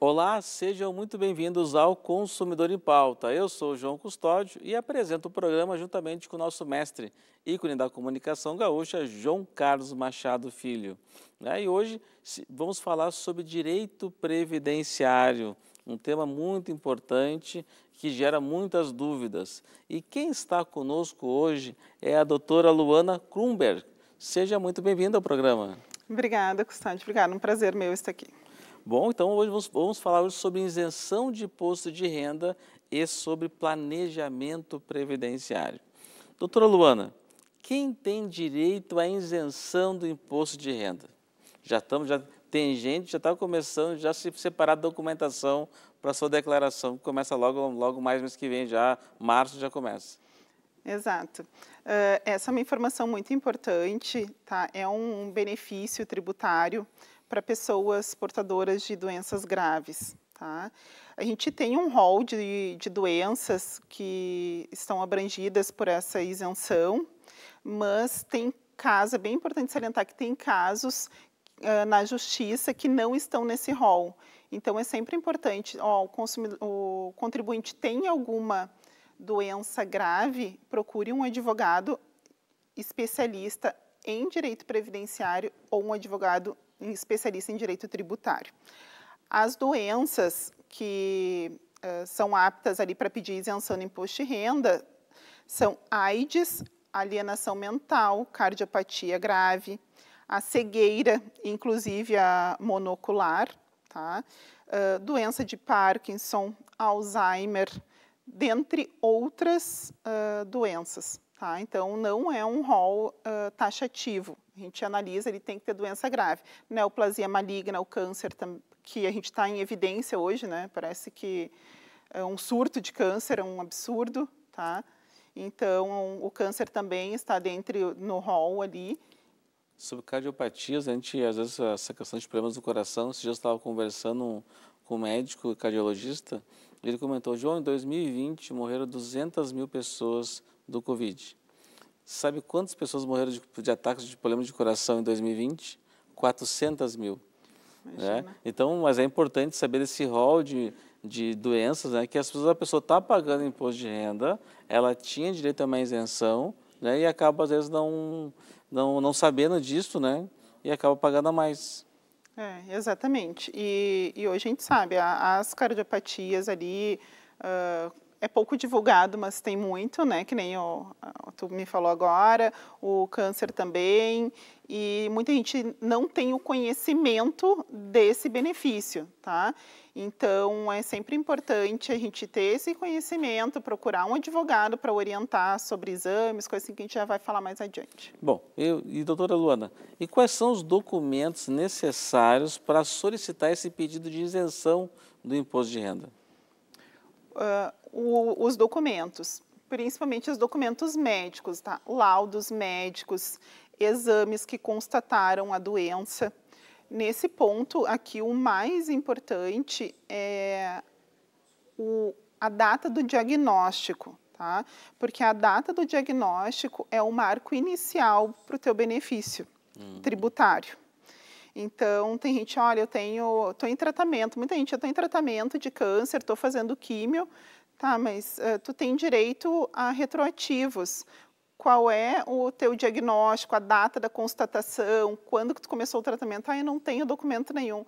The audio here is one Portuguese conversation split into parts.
Olá, sejam muito bem-vindos ao Consumidor em Pauta. Eu sou João Custódio e apresento o programa juntamente com o nosso mestre, ícone da comunicação gaúcha, João Carlos Machado Filho. Né, e hoje vamos falar sobre direito previdenciário, um tema muito importante que gera muitas dúvidas. E quem está conosco hoje é a doutora Luana Krumberg. Seja muito bem-vinda ao programa. Obrigada, Constante. Obrigada, um prazer meu estar aqui. Bom, então hoje vamos, vamos falar hoje sobre isenção de imposto de renda e sobre planejamento previdenciário. Doutora Luana, quem tem direito à isenção do imposto de renda? Já estamos, já, tem gente que já está começando já se separar da documentação para sua declaração, que começa logo, logo mais mês que vem, já março já começa. Exato. Uh, essa é uma informação muito importante, tá? É um benefício tributário para pessoas portadoras de doenças graves, tá? A gente tem um rol de, de doenças que estão abrangidas por essa isenção, mas tem casos, é bem importante salientar que tem casos na justiça que não estão nesse rol. Então, é sempre importante, ó, o, o contribuinte tem alguma doença grave, procure um advogado especialista em direito previdenciário ou um advogado especialista em direito tributário. As doenças que uh, são aptas ali para pedir isenção no imposto de renda são AIDS, alienação mental, cardiopatia grave, a cegueira, inclusive a monocular, tá? Uh, doença de Parkinson, Alzheimer, dentre outras uh, doenças. Tá? Então, não é um rol uh, taxativo. A gente analisa, ele tem que ter doença grave. Neoplasia maligna, o câncer, que a gente está em evidência hoje, né? parece que é um surto de câncer, é um absurdo. Tá? Então, o câncer também está dentro no rol ali. Sobre cardiopatias, a gente, às vezes, essa questão de problemas do coração, se já estava conversando com um médico cardiologista, ele comentou, João, em 2020 morreram 200 mil pessoas do Covid. Sabe quantas pessoas morreram de, de ataques de problemas de coração em 2020? 400 mil. Né? Então, mas é importante saber esse rol de, de doenças, né? que as pessoas, a pessoa está pagando imposto de renda, ela tinha direito a uma isenção, né? e acaba, às vezes, não não, não sabendo disso, né? E acaba pagando a mais. É, exatamente. E, e hoje a gente sabe, as cardiopatias ali, uh, é pouco divulgado, mas tem muito, né? Que nem o, tu me falou agora, o câncer também. E muita gente não tem o conhecimento desse benefício, tá? Então, é sempre importante a gente ter esse conhecimento, procurar um advogado para orientar sobre exames, coisa assim que a gente já vai falar mais adiante. Bom, eu, e doutora Luana, e quais são os documentos necessários para solicitar esse pedido de isenção do imposto de renda? Uh, o, os documentos, principalmente os documentos médicos, tá? laudos médicos, exames que constataram a doença. Nesse ponto aqui, o mais importante é o, a data do diagnóstico, tá? Porque a data do diagnóstico é o marco inicial para o teu benefício uhum. tributário. Então, tem gente, olha, eu tenho, estou em tratamento, muita gente, eu estou em tratamento de câncer, estou fazendo químio, Tá, mas uh, tu tem direito a retroativos. Qual é o teu diagnóstico, a data da constatação, quando que tu começou o tratamento? Ah, eu não tenho documento nenhum.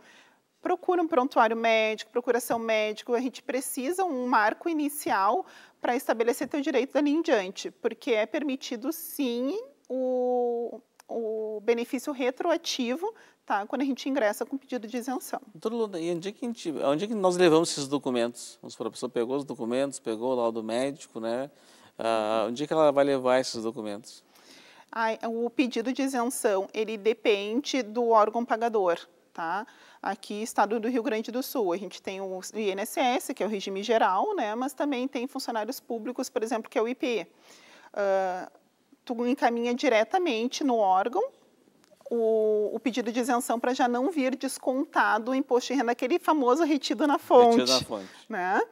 Procura um prontuário médico, procuração médico. A gente precisa um marco inicial para estabelecer teu direito dali em diante, porque é permitido sim o, o benefício retroativo tá, quando a gente ingressa com pedido de isenção. Doutor Luna, e onde é, que a gente, onde é que nós levamos esses documentos? a pessoa pegou os documentos, pegou o laudo médico, né? Ah, onde é que ela vai levar esses documentos? o pedido de isenção, ele depende do órgão pagador, tá? Aqui, estado do Rio Grande do Sul, a gente tem o INSS, que é o regime geral, né? Mas também tem funcionários públicos, por exemplo, que é o IP. Uh, ah, tu encaminha diretamente no órgão o, o, pedido de isenção para já não vir descontado o imposto de renda, aquele famoso retido na fonte. Retido na fonte. Né?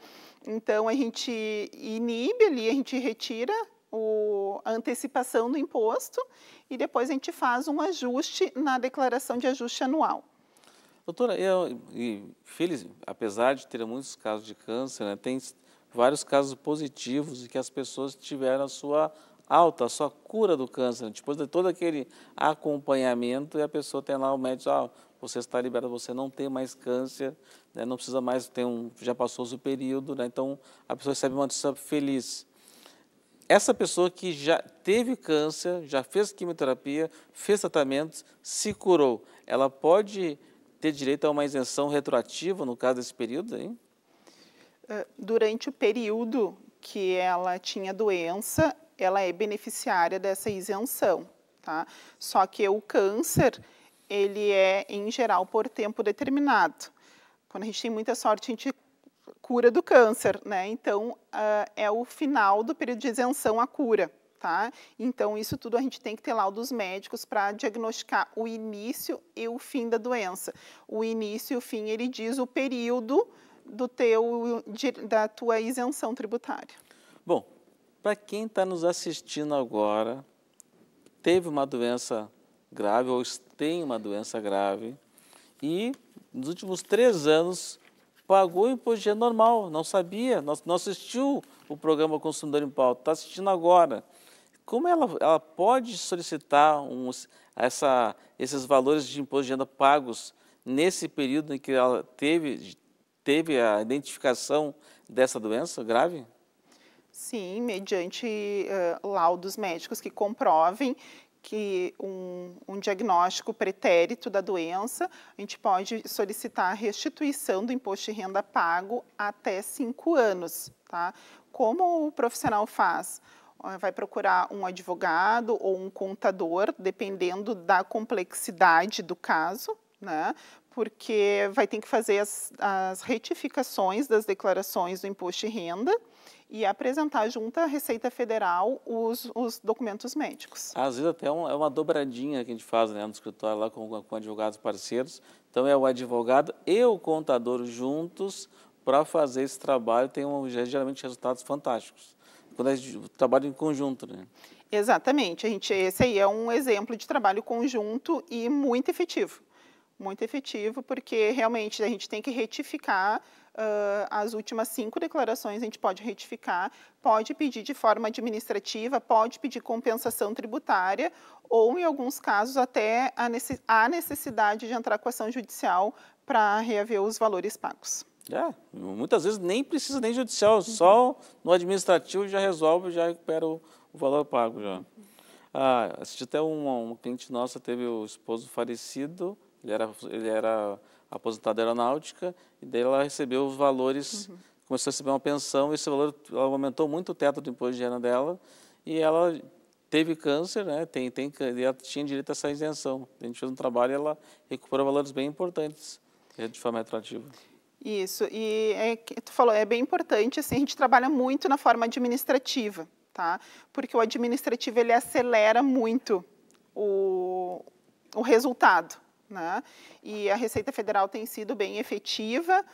Então, a gente inibe ali, a gente retira o, a antecipação do imposto e depois a gente faz um ajuste na declaração de ajuste anual. Doutora, eu, é eu feliz, apesar de ter muitos casos de câncer, né, tem vários casos positivos e que as pessoas tiveram a sua alta, a sua cura do câncer, depois de todo aquele acompanhamento, e a pessoa tem lá o médico, ah, você está liberado, você não tem mais câncer, né, não precisa mais, um, já passou o período, né, então a pessoa recebe uma notícia feliz. Essa pessoa que já teve câncer, já fez quimioterapia, fez tratamentos, se curou, ela pode ter direito a uma isenção retroativa no caso desse período aí? Eh, durante o período que ela tinha doença, ela é beneficiária dessa isenção, tá? Só que o câncer, ele é, em geral, por tempo determinado. Quando a gente tem muita sorte, a gente cura do câncer, né? Então, uh, é o final do período de isenção a cura, tá? Então, isso tudo a gente tem que ter lá dos médicos para diagnosticar o início e o fim da doença. O início e o fim, ele diz o período do teu, de, da tua isenção tributária. Bom, para quem está nos assistindo agora, teve uma doença grave ou tem uma doença grave e nos últimos três anos pagou o imposto de normal, não sabia, não, não assistiu o programa Consumidor em Pauta, está assistindo agora. Como ela, ela pode solicitar essa, esses valores de imposto de renda pagos nesse período em que ela teve, teve a identificação dessa doença grave? Sim, mediante uh, laudos médicos que comprovem que um, um, diagnóstico pretérito da doença, a gente pode solicitar a restituição do imposto de renda pago até cinco anos. Tá? Como o profissional faz? Vai procurar um advogado ou um contador, dependendo da complexidade do caso, né? porque vai ter que fazer as, as retificações das declarações do imposto de renda e apresentar junto à Receita Federal os, os documentos médicos. Às vezes até é um, é uma dobradinha que a gente faz né, no escritório lá com, com advogados parceiros. Então é o advogado e o contador juntos para fazer esse trabalho, tem um, geralmente resultados fantásticos. Quando a gente trabalha em conjunto, né? Exatamente. A gente, esse aí é um exemplo de trabalho conjunto e muito efetivo. Muito efetivo, porque realmente a gente tem que retificar uh, as últimas cinco declarações a gente pode retificar, pode pedir de forma administrativa, pode pedir compensação tributária ou, em alguns casos, até a necessidade de entrar com ação judicial para reaver os valores pagos. É, muitas vezes nem precisa nem judicial, uhum. só no administrativo já resolve, já recupera o, o valor pago já. Ah, assisti até uma, cliente nossa, teve o esposo falecido, ele era, ele era aposentada aeronáutica, e daí ela recebeu os valores, uhum. começou a receber uma pensão, e esse valor aumentou muito o teto do imposto de renda dela, e ela teve câncer, né? Tem, tem, ela tinha direito a essa isenção. A gente fez um trabalho e ela recuperou valores bem importantes é de forma atrativa. Isso, e é, tu falou, é bem importante, assim, a gente trabalha muito na forma administrativa, tá? Porque o administrativo, ele acelera muito o, o resultado, né? E a Receita Federal tem sido bem efetiva.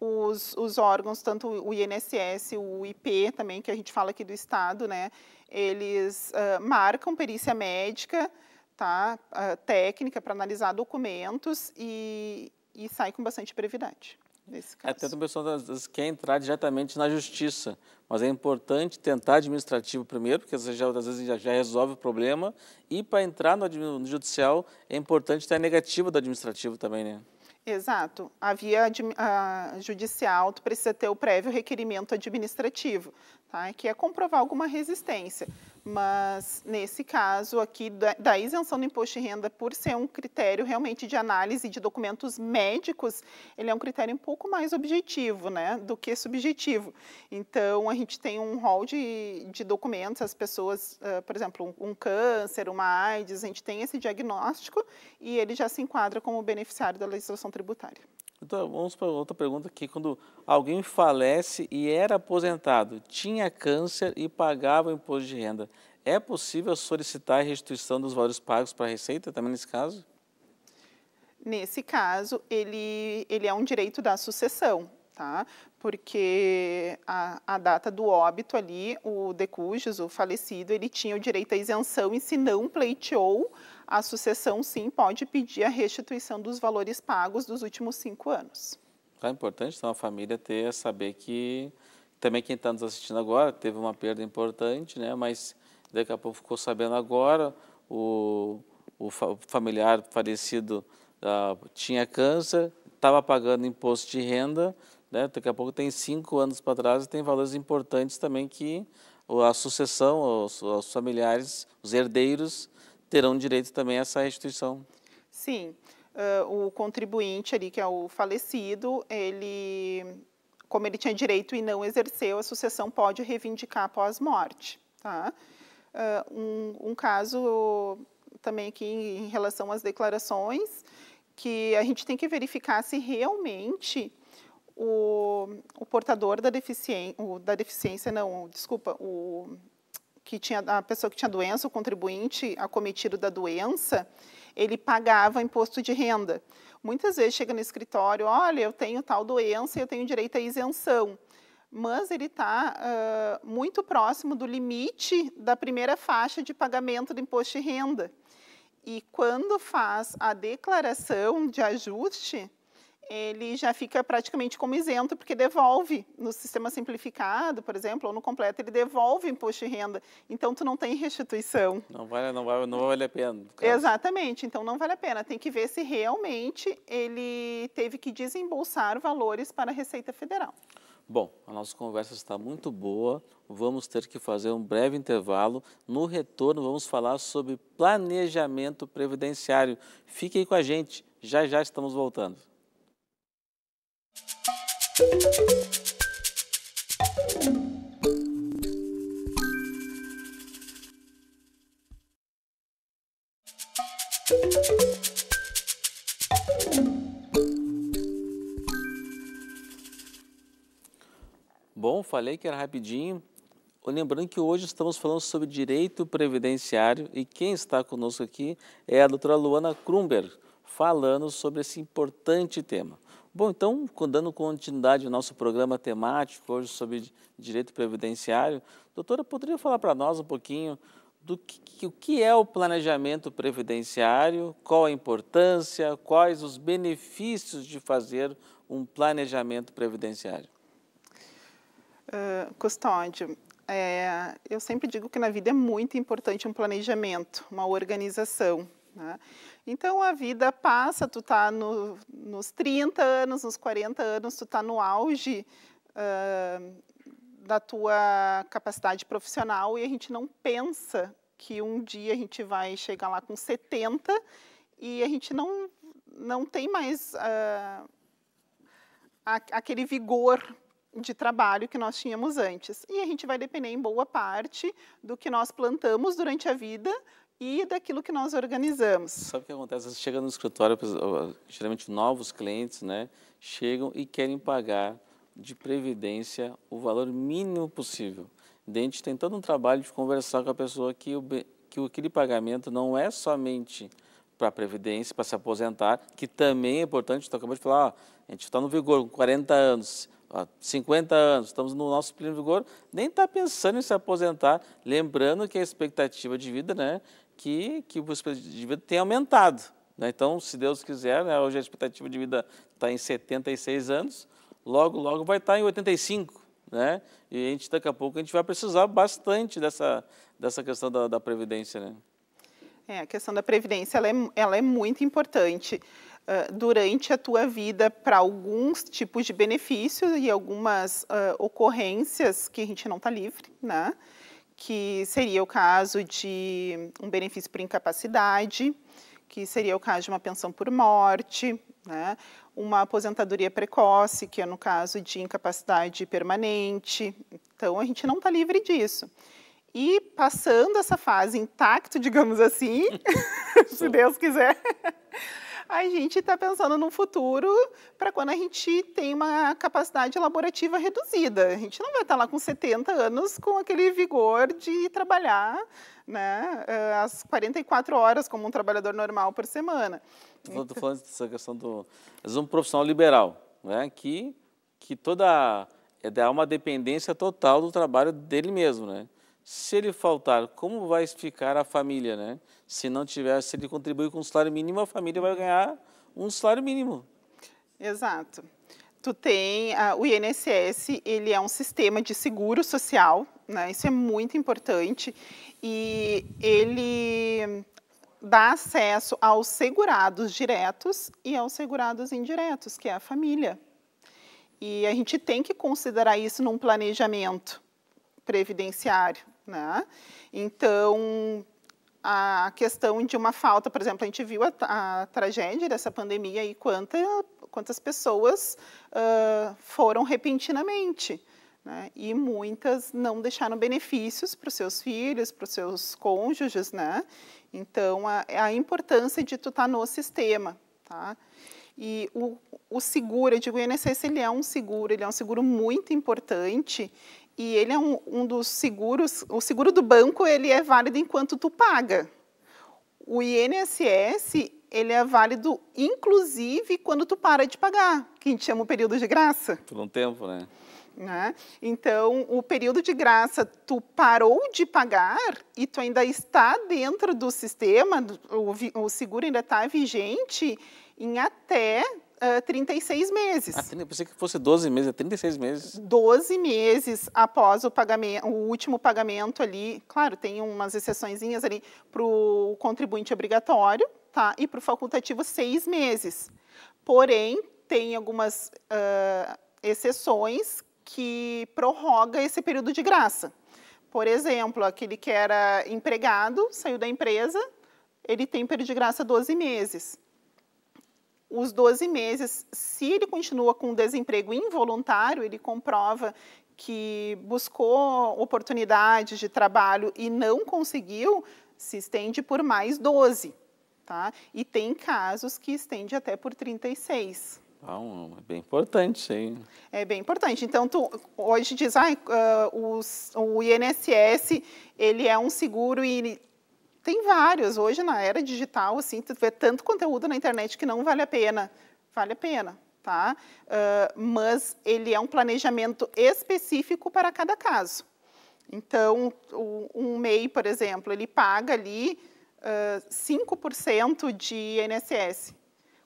Os, os órgãos, tanto o INSS, o IP também, que a gente fala aqui do Estado, né? eles uh, marcam perícia médica, tá? Uh, técnica para analisar documentos e, e sai com bastante brevidade nesse é, caso. Até o pessoal às vezes, quer entrar diretamente na justiça, mas é importante tentar administrativo primeiro, porque às vezes, já, às vezes já, já resolve o problema, e para entrar no, no, judicial é importante ter a negativa do administrativo também, né? Exato. A via a judicial, tu precisa ter o prévio requerimento administrativo, tá? que é comprovar alguma resistência. Mas, nesse caso aqui, da, da, isenção do imposto de renda, por ser um critério realmente de análise de documentos médicos, ele é um critério um pouco mais objetivo, né, do que subjetivo. Então, a gente tem um rol de, de documentos, as pessoas, uh, por exemplo, um, um, câncer, uma AIDS, a gente tem esse diagnóstico e ele já se enquadra como beneficiário da legislação tributária. Então, vamos para outra pergunta aqui. Quando alguém falece e era aposentado, tinha câncer e pagava o imposto de renda, é possível solicitar a restituição dos valores pagos para a Receita também nesse caso? Nesse caso, ele, ele é um direito da sucessão, tá? Porque a, a data do óbito ali, o decujus, o falecido, ele tinha o direito à isenção e se não pleiteou a sucessão sim pode pedir a restituição dos valores pagos dos últimos cinco anos. É importante então a família ter saber que também quem está nos assistindo agora teve uma perda importante, né? Mas daqui a pouco ficou sabendo agora o, o familiar falecido uh, tinha câncer, estava pagando imposto de renda, né? Daqui a pouco tem cinco anos para trás e tem valores importantes também que a sucessão, os, os familiares, os herdeiros terão direito também a essa restituição. Sim, uh, o contribuinte ali, que é o falecido, ele, como ele tinha direito e não exerceu, a sucessão pode reivindicar após morte. Tá? Uh, um, um, caso também aqui em, em relação às declarações, que a gente tem que verificar se realmente o, o portador da deficiência, o, da deficiência não, desculpa, o que tinha a pessoa que tinha doença, o contribuinte acometido da doença, ele pagava imposto de renda. Muitas vezes chega no escritório, olha, eu tenho tal doença e eu tenho direito à isenção. Mas ele está uh, muito próximo do limite da primeira faixa de pagamento do imposto de renda. E quando faz a declaração de ajuste, ele já fica praticamente como isento, porque devolve no sistema simplificado, por exemplo, ou no completo, ele devolve imposto de renda. Então, tu não tem restituição. Não vale, não vale, não vale a pena. Exatamente, então não vale a pena. Tem que ver se realmente ele teve que desembolsar valores para a Receita Federal. Bom, a nossa conversa está muito boa. Vamos ter que fazer um breve intervalo. No retorno, vamos falar sobre planejamento previdenciário. Fiquem com a gente. Já já estamos voltando. Bom, falei que era rapidinho. Lembrando que hoje estamos falando sobre direito previdenciário e quem está conosco aqui é a doutora Luana Krumberg, falando sobre esse importante tema. Bom, então, dando continuidade ao nosso programa temático hoje sobre direito previdenciário, doutora, poderia falar para nós um pouquinho do que, o que é o planejamento previdenciário, qual a importância, quais os benefícios de fazer um planejamento previdenciário? Uh, custódio, é, eu sempre digo que na vida é muito importante um planejamento, uma organização, né? Então a vida passa, tu está no, nos 30 anos, nos 40 anos, tu está no auge uh, da tua capacidade profissional e a gente não pensa que um dia a gente vai chegar lá com 70 e a gente não, não tem mais uh, aquele vigor de trabalho que nós tínhamos antes. E a gente vai depender em boa parte do que nós plantamos durante a vida e daquilo que nós organizamos. Sabe o que acontece? Você chega no escritório, geralmente novos clientes, né, chegam e querem pagar de previdência o valor mínimo possível. Dente tem todo um trabalho de conversar com a pessoa que, o, que aquele pagamento não é somente para a Previdência, para se aposentar, que também é importante, tu então, acabou de falar, ó, a gente está no vigor com 40 anos, ó, 50 anos, estamos no nosso pleno vigor, nem está pensando em se aposentar, lembrando que a expectativa de vida né, que, que o de vida tem aumentado. Né? Então, se Deus quiser, né, hoje a expectativa de vida está em 76 anos, logo, logo vai estar tá em 85. Né? E a gente, daqui a pouco a gente vai precisar bastante dessa, dessa questão da, da Previdência. Né? É, a questão da Previdência ela é, ela é muito importante. Uh, durante a tua vida para alguns tipos de benefícios e algumas uh, ocorrências que a gente não está livre, né? que seria o caso de um benefício por incapacidade, que seria o caso de uma pensão por morte, né? uma aposentadoria precoce, que é no caso de incapacidade permanente. Então, a gente não está livre disso. E passando essa fase intacto, digamos assim, se Deus quiser, a gente está pensando num futuro para quando a gente tem uma capacidade laborativa reduzida. A gente não vai estar tá lá com 70 anos com aquele vigor de trabalhar né, eh, as 44 horas como um trabalhador normal por semana. Estou falando dessa questão do... Mas um profissional liberal, né, que, que toda... É uma dependência total do trabalho dele mesmo, né? se ele faltar, como vai ficar a família, né? Se não tiver, se ele contribuir com o salário mínimo, a família vai ganhar um salário mínimo. Exato. Tu tem ah, o INSS, ele é um sistema de seguro social, né? Isso é muito importante e ele dá acesso aos segurados diretos e aos segurados indiretos, que é a família. E a gente tem que considerar isso num planejamento previdenciário né? Então, a questão de uma falta, por exemplo, a gente viu a, a tragédia dessa pandemia e quanta, quantas pessoas uh, foram repentinamente. Né? E muitas não deixaram benefícios para os seus filhos, para os seus cônjuges, né? Então, a, a importância de tu estar tá no sistema, tá? E o, o seguro, eu digo, o INSS, ele é um seguro, ele é um seguro muito importante e ele é um, um dos seguros, o seguro do banco ele é válido enquanto tu paga. O INSS ele é válido inclusive quando tu para de pagar, que a gente chama o período de graça. Por um tempo, né? Né? Então, o período de graça, tu parou de pagar e tu ainda está dentro do sistema, o, o seguro ainda está vigente em até uh, ah, 36 meses. Ah, eu pensei que fosse 12 meses, é 36 meses. 12 meses após o pagamento, o último pagamento ali, claro, tem umas exceçõezinhas ali para o contribuinte obrigatório, tá? E para o facultativo, seis meses. Porém, tem algumas uh, exceções que prorroga esse período de graça. Por exemplo, aquele que era empregado, saiu da empresa, ele tem período de graça 12 meses os 12 meses, se ele continua com desemprego involuntário, ele comprova que buscou oportunidade de trabalho e não conseguiu, se estende por mais 12, tá? E tem casos que estende até por 36. Ah, é bem importante, hein? É bem importante. Então, tu hoje diz, ah, uh, os, o INSS, ele é um seguro e tem vários. Hoje, na era digital, assim, tu vê tanto conteúdo na internet que não vale a pena. Vale a pena, tá? Uh, mas ele é um planejamento específico para cada caso. Então, o, um MEI, por exemplo, ele paga ali uh, 5% de INSS.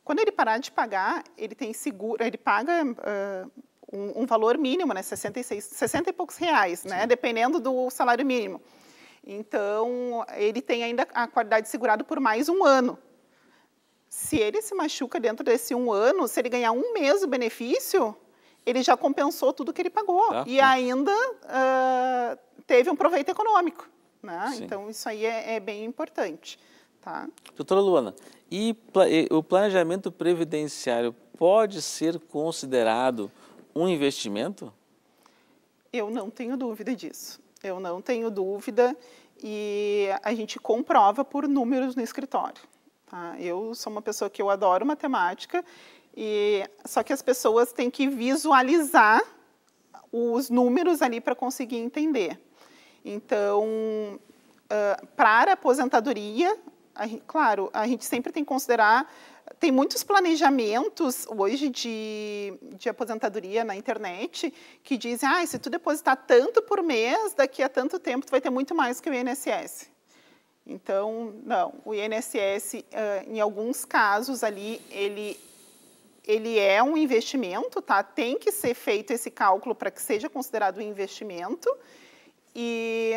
Quando ele parar de pagar, ele tem seguro, ele paga uh, um, um, valor mínimo, né, 66, 60 e poucos reais, né, dependendo do salário mínimo. Então, ele tem ainda a qualidade segurada por mais um ano. Se ele se machuca dentro desse um ano, se ele ganhar um mês de benefício, ele já compensou tudo que ele pagou. Ah, e ainda uh, teve um proveito econômico. Né? Então, isso aí é, é bem importante. Tá? Doutora Luana, e, e o planejamento previdenciário pode ser considerado um investimento? Eu não tenho dúvida disso. Eu não tenho dúvida e a gente comprova por números no escritório. Tá? Eu sou uma pessoa que eu adoro matemática e só que as pessoas têm que visualizar os números ali para conseguir entender. Então, uh, para a aposentadoria, a, claro, a gente sempre tem que considerar tem muitos planejamentos hoje de, de aposentadoria na internet que dizem, ah, se tu depositar tanto por mês, daqui a tanto tempo tu vai ter muito mais que o INSS. Então, não, o INSS, ah, em alguns casos ali, ele, ele é um investimento, tá? Tem que ser feito esse cálculo para que seja considerado um investimento e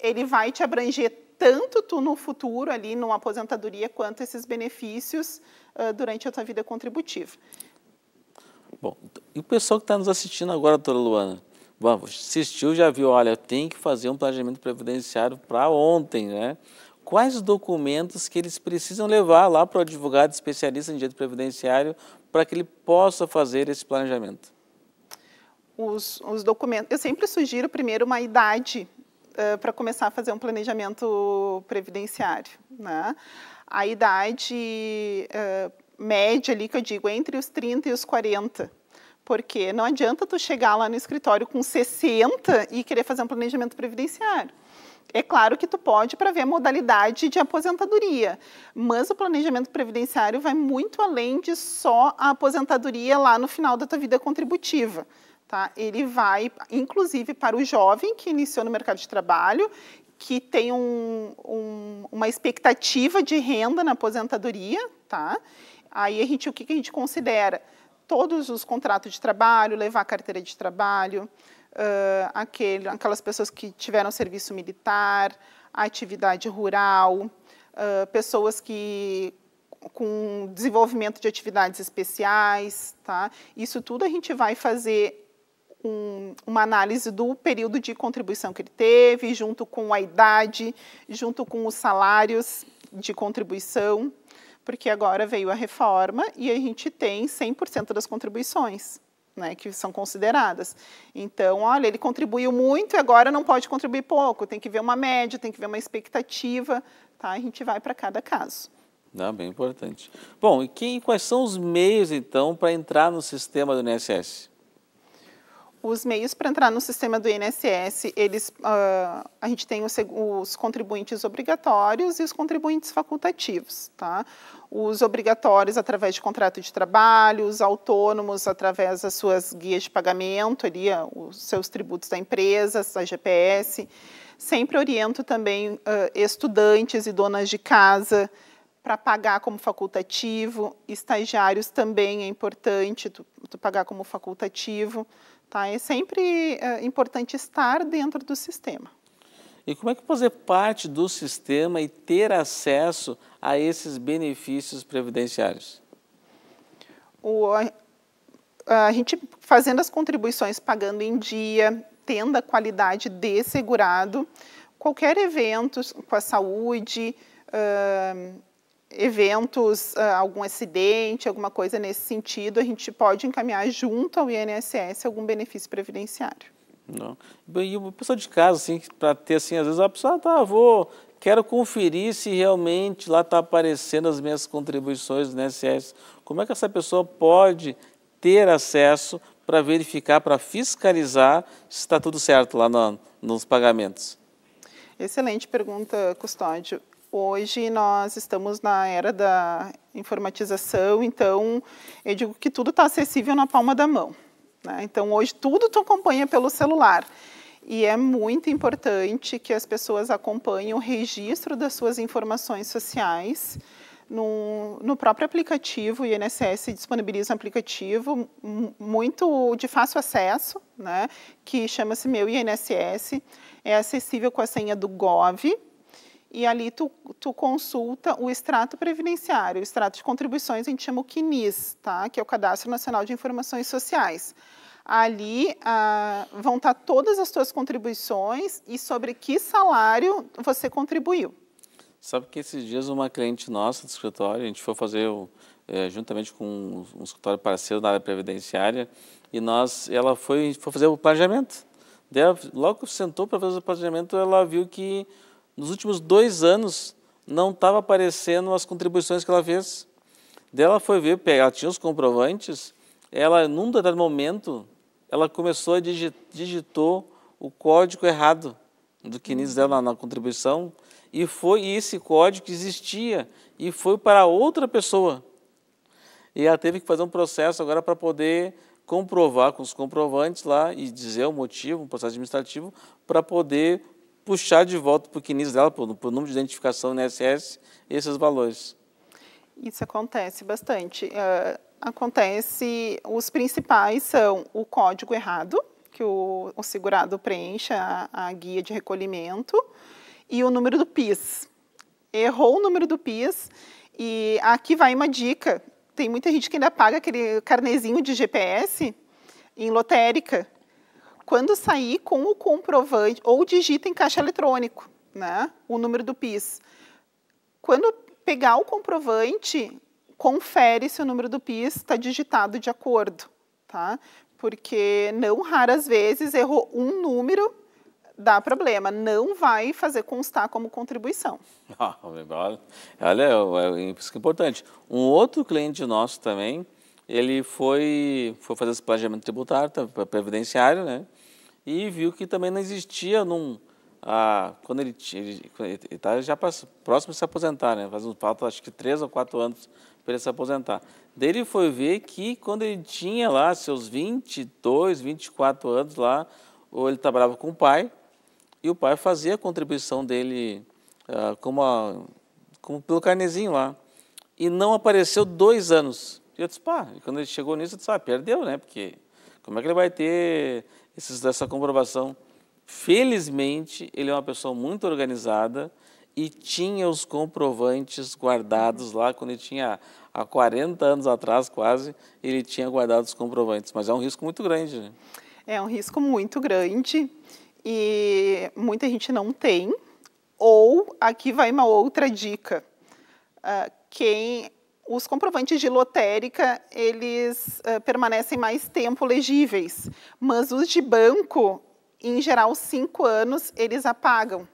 ele vai te abranger tanto tu no futuro ali numa aposentadoria quanto esses benefícios uh, durante a sua vida contributiva. Bom, e o pessoal que está nos assistindo agora, doutora Luana, bom, assistiu, já viu, olha, tem que fazer um planejamento previdenciário para ontem, né? Quais documentos que eles precisam levar lá para o advogado especialista em direito previdenciário para que ele possa fazer esse planejamento? Os, os documentos, eu sempre sugiro primeiro uma idade uh, ah, para começar a fazer um planejamento previdenciário, né? a idade uh, média ali, que eu digo, entre os 30 e os 40. Porque não adianta tu chegar lá no escritório com 60 e querer fazer um planejamento previdenciário. É claro que tu pode para ver a modalidade de aposentadoria, mas o planejamento previdenciário vai muito além de só a aposentadoria lá no final da tua vida contributiva. Tá? Ele vai, inclusive, para o jovem que iniciou no mercado de trabalho que tem um, um, uma expectativa de renda na aposentadoria, tá? Aí a gente, o que, que a gente considera? Todos os contratos de trabalho, levar a carteira de trabalho, uh, aquele, aquelas pessoas que tiveram serviço militar, atividade rural, uh, pessoas que com desenvolvimento de atividades especiais, tá? Isso tudo a gente vai fazer um, uma análise do período de contribuição que ele teve, junto com a idade, junto com os salários de contribuição, porque agora veio a reforma e a gente tem 100% das contribuições. Né, que são consideradas. Então, olha, ele contribuiu muito e agora não pode contribuir pouco. Tem que ver uma média, tem que ver uma expectativa. Tá? A gente vai para cada caso. Ah, bem importante. Bom, e quem, quais são os meios, então, para entrar no sistema do INSS? os meios para entrar no sistema do INSS, eles, uh, a gente tem os, os, contribuintes obrigatórios e os contribuintes facultativos, tá? Os obrigatórios através de contrato de trabalho, os autônomos através das suas guias de pagamento, ali, ah, os seus tributos da empresa, a GPS. Sempre oriento também uh, estudantes e donas de casa, para pagar como facultativo, estagiários também é importante tu, tu pagar como facultativo, Tá? É sempre é, importante estar dentro do sistema. E como é que fazer parte do sistema e ter acesso a esses benefícios previdenciários? O, a, a gente fazendo as contribuições, pagando em dia, tendo a qualidade de segurado, qualquer evento com a saúde, uh, eventos, ah, algum acidente, alguma coisa nesse sentido, a gente pode encaminhar junto ao INSS algum benefício previdenciário. Não. E uma pessoa de casa, assim, para ter, assim, às vezes, a pessoa, ah, tá, vou, quero conferir se realmente lá está aparecendo as minhas contribuições do INSS. Como é que essa pessoa pode ter acesso para verificar, para fiscalizar se está tudo certo lá no, nos pagamentos? Excelente pergunta, Custódio. Hoje nós estamos na era da informatização, então eu digo que tudo está acessível na palma da mão. Né? Então hoje tudo tu acompanha pelo celular. E é muito importante que as pessoas acompanhem o registro das suas informações sociais no, no próprio aplicativo. O INSS disponibiliza um aplicativo muito de fácil acesso, né, que chama-se Meu INSS. É acessível com a senha do GOV, e ali tu, tu, consulta o extrato previdenciário, o extrato de contribuições, a gente chama o CNIS, tá? que é o Cadastro Nacional de Informações Sociais. Ali ah, vão estar tá todas as tuas contribuições e sobre que salário você contribuiu. Sabe que esses dias uma cliente nossa do escritório, a gente foi fazer o, é, juntamente com um, escritório parceiro na área previdenciária, e nós, ela foi, foi fazer o planejamento. Daí, logo sentou para fazer o planejamento, ela viu que nos últimos dois anos não estava aparecendo as contribuições que ela fez. Dela foi ver, ela tinha os comprovantes, ela num dado momento, ela começou a digit, digitou o código errado do Kinis dela na, na contribuição e foi e esse código existia e foi para outra pessoa. E ela teve que fazer um processo agora para poder comprovar com os comprovantes lá e dizer o motivo, um processo administrativo, para poder puxar de volta para o CNIS dela, para o número de identificação no esses valores. Isso acontece bastante. Uh, acontece, os principais são o código errado, que o, o segurado preenche a, a guia de recolhimento, e o número do PIS. Errou o número do PIS, e aqui vai uma dica. Tem muita gente que ainda paga aquele carnezinho de GPS em lotérica, quando sair com o comprovante, ou digita em caixa eletrônico, né, o número do PIS. Quando pegar o comprovante, confere se o número do PIS está digitado de acordo, tá? Porque não raras vezes errou um número, dá problema, não vai fazer constar como contribuição. Ah, olha, é, é isso que é importante. Um outro cliente nosso também, ele foi, foi fazer esse planejamento tributário, tá, previdenciário, né? e viu que também não existia num. Ah, quando ele está já próximo de se aposentar, né? Faz falta acho que três ou quatro anos para ele se aposentar. Dele foi ver que quando ele tinha lá seus 22, 24 anos lá, ou ele trabalhava com o pai e o pai fazia a contribuição dele ah, como, a, como pelo carnezinho lá e não apareceu dois anos. E eu disse, pá, e quando ele chegou nisso, eu disse, ah, perdeu, né? Porque como é que ele vai ter dessa comprovação. Felizmente, ele é uma pessoa muito organizada e tinha os comprovantes guardados lá quando ele tinha há 40 anos atrás quase, ele tinha guardado os comprovantes, mas é um risco muito grande. Né? É um risco muito grande e muita gente não tem. Ou aqui vai uma outra dica. Uh, quem os comprovantes de lotérica, eles uh, permanecem mais tempo legíveis, mas os de banco, em geral, cinco anos, eles apagam.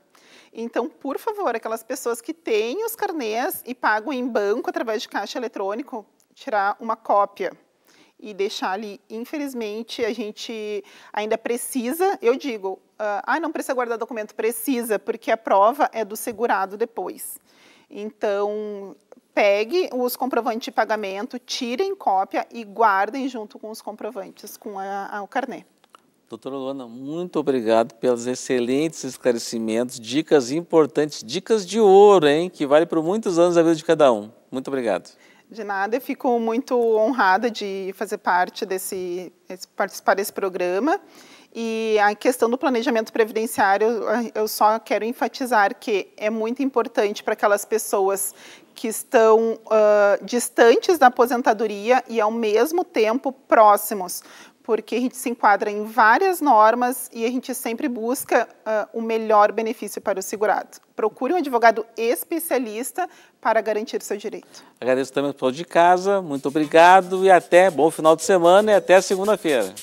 Então, por favor, aquelas pessoas que têm os carnês e pagam em banco através de caixa eletrônico, tirar uma cópia e deixar ali. Infelizmente, a gente ainda precisa, eu digo, uh, ah, não precisa guardar documento, precisa, porque a prova é do segurado depois. Então, pegue os comprovantes de pagamento, tirem cópia e guardem junto com os comprovantes, com a, a, o carnê. Doutora Luana, muito obrigado pelos excelentes esclarecimentos, dicas importantes, dicas de ouro, hein, que vale por muitos anos a vida de cada um. Muito obrigado. De nada, eu fico muito honrada de fazer parte desse, participar desse programa. E a questão do planejamento previdenciário, eu só quero enfatizar que é muito importante para aquelas pessoas que estão uh, distantes da aposentadoria e, ao mesmo tempo, próximos, porque a gente se enquadra em várias normas e a gente sempre busca uh, o melhor benefício para o segurado. Procure um advogado especialista para garantir seu direito. Agradeço também ao pessoal de casa, muito obrigado e até bom final de semana e até segunda-feira.